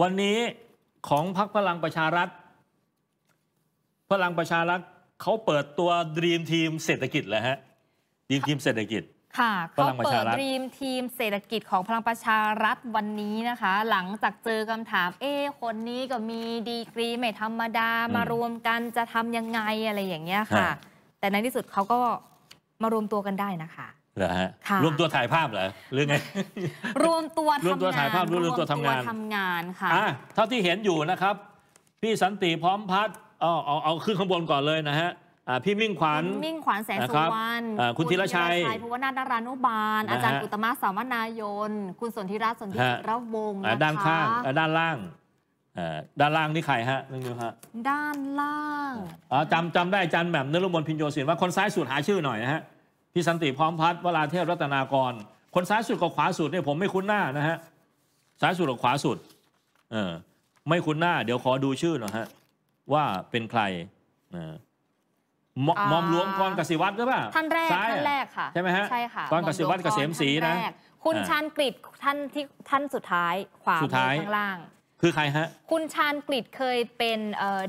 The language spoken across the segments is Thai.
วันนี้ของพักพลังประชารัฐ พลังประชารัฐเขาเปิดตัวดีมทีมเศรษฐกิจเลยฮะดีมทีมเศรษฐกิจ ค่ะเขาเปิดดรีมทีมเศรษฐกิจของพลังประชารัฐวันนี้นะคะหลังจากเจอคำถามเอ๊คนนี้ก็มีดีกรีไม่ธรรมดามารวมกันจะทำยังไงอะไรอย่างเงี้ยค่ะ แต่ในที่สุดเขาก็มารวมตัวกันได้นะคะหรอฮะรวมตัวถ่ายภาพเหรอหรือไงรวมตัวรวมตัวถ่ายภาพรวมตัวทำงานทำงานค่ะเท่าที่เห็นอยู่นะครับ พี่สันติพร้อมพัฒน์เอาเอาเอาขึ้นข้างบนก่อนเลยนะฮะพี่มิ่งขวัญมิ่งขวัญแสงสุวรรณคุณธีรชัยภูวนาถดารานุบาล อาจารย์อุตมะสาวนายนคุณสนธิรัตน์สนธิระวงนะคะด้านข้างด้านล่าง ด้านล่างนี่ใครฮะนึกดูฮะด้านล่างจำจำได้อาจารย์แหม่มนุมลพิญโยศิล์ว่าคนซ้ายสุดหาชื่อหน่อยนะฮะพี่สันติพร้อมพัฒน์วราเทพรัตนากร คนซ้ายสุดกับขวาสุดเนี่ยผมไม่คุ้นหน้านะฮะซ้ายสุดกับขวาสุดเออไม่คุ้นหน้า เดี๋ยวขอดูชื่อหน่อยฮะ ว่าเป็นใครนะมอมหลวงกรกสิวัตรหรือเปล่าท่านแรกท่านแรกค่ะ ใช่ไหมฮะใช่ค่ะกรกสิวัตรเกษมศรีนะ คุณชันกฤษท่านที่ท่านสุดท้ายขวาสุดท้ายข้างล่างคือใครฮะคุณชาญกฤษเคยเป็น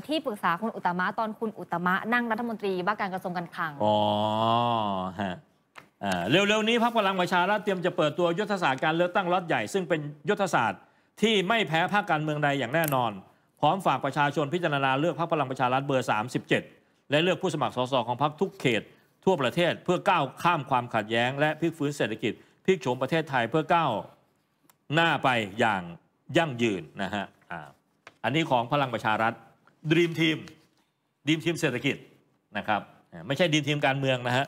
ที่ปรึกษาคุณอุตมะ ตอนคุณอุตมะ นั่งรัฐมนตรีว่าการกระทรวงการคลัง อ๋อฮะเร็วๆนี้พรรคพลังประชารัฐเตรียมจะเปิดตัวยุทธศาสตร์การเลือกตั้งรัฐใหญ่ซึ่งเป็นยุทธศาสตร์ ที่ไม่แพ้ภาคการเมืองใดอย่างแน่นอนพร้อมฝากประชาชนพิจารณาเลือกพรรคพลังประชารัฐเบอร์ 37 และเลือกผู้สมัครสสของพรรคทุกเขต ทั่วประเทศเพื่อก้าวข้ามความขัดแย้งและพลิกฟื้นเศรษฐกิจพลิกโฉมประเทศไทยเพื่อก้าวหน้าไปอย่างยั่งยืนนะฮะอันนี้ของพลังประชารัฐดีมทีมดีมทีมเศรษฐกิจนะครับไม่ใช่ดีมทีมการเมืองนะฮะ